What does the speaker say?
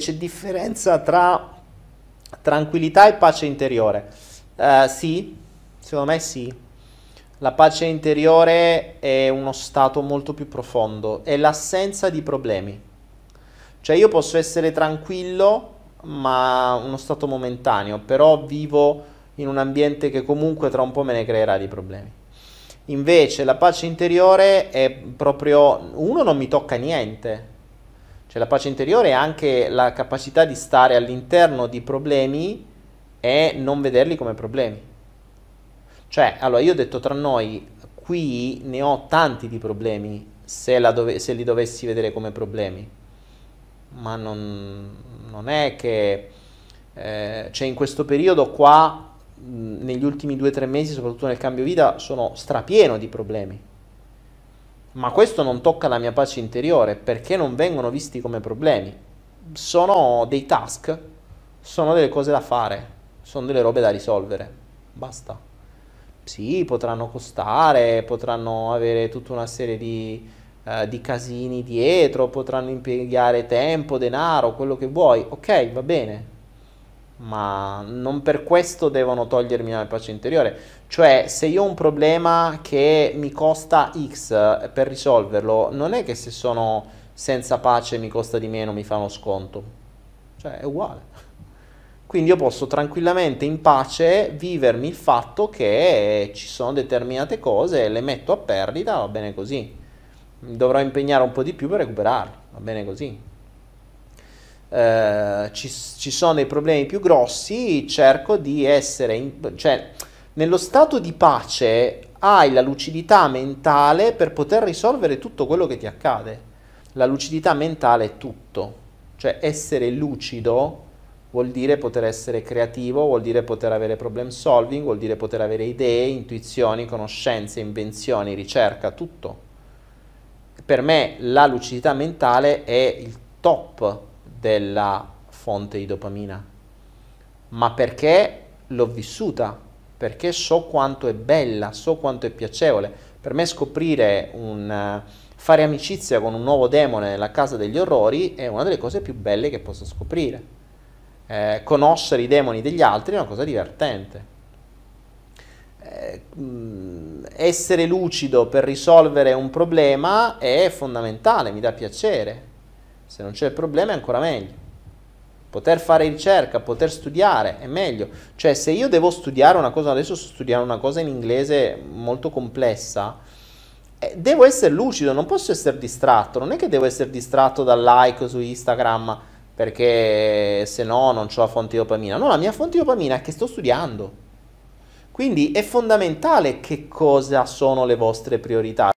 c'è differenza tra tranquillità e pace interiore. Uh, sì, secondo me sì. La pace interiore è uno stato molto più profondo, è l'assenza di problemi. Cioè io posso essere tranquillo, ma uno stato momentaneo, però vivo in un ambiente che comunque tra un po' me ne creerà dei problemi. Invece la pace interiore è proprio uno non mi tocca niente, cioè la pace interiore è anche la capacità di stare all'interno di problemi e non vederli come problemi. Cioè, allora io ho detto tra noi, qui ne ho tanti di problemi se, dove, se li dovessi vedere come problemi. Ma non, non è che... Eh, cioè in questo periodo qua, mh, negli ultimi due o tre mesi, soprattutto nel cambio vita, sono strapieno di problemi ma questo non tocca la mia pace interiore perché non vengono visti come problemi. Sono dei task, sono delle cose da fare, sono delle robe da risolvere. Basta. Sì, potranno costare, potranno avere tutta una serie di, eh, di casini dietro, potranno impiegare tempo, denaro, quello che vuoi. Ok, va bene, ma non per questo devono togliermi la pace interiore. Cioè, se io ho un problema che mi costa X eh, per risolverlo, non è che se sono senza pace mi costa di meno, mi fa uno sconto. Cioè, è uguale. Quindi io posso tranquillamente in pace vivermi il fatto che ci sono determinate cose, le metto a perdita, va bene così. Dovrò impegnare un po' di più per recuperarle, va bene così. Eh, ci, ci, sono i problemi più grossi, cerco di essere... In, cioè, nello stato di pace hai la lucidità mentale per poter risolvere tutto quello che ti accade. La lucidità mentale è tutto. Cioè, essere lucido vuol dire poter essere creativo, vuol dire poter avere problem solving, vuol dire poter avere idee, intuizioni, conoscenze, invenzioni, ricerca, tutto. Per me la lucidità mentale è il top della fonte di dopamina, ma perché l'ho vissuta, perché so quanto è bella, so quanto è piacevole. Per me scoprire un fare amicizia con un nuovo demone nella casa degli orrori è una delle cose più belle che posso scoprire. Eh, conoscere i demoni degli altri è una cosa divertente. Eh, mm, essere lucido per risolvere un problema è fondamentale, mi dà piacere se non c'è il problema è ancora meglio. Poter fare ricerca, poter studiare è meglio. Cioè se io devo studiare una cosa, adesso sto studiando una cosa in inglese molto complessa, eh, devo essere lucido, non posso essere distratto, non è che devo essere distratto dal like su Instagram perché se no non ho la fonte di dopamina. No, la mia fonte di dopamina è che sto studiando. Quindi è fondamentale che cosa sono le vostre priorità.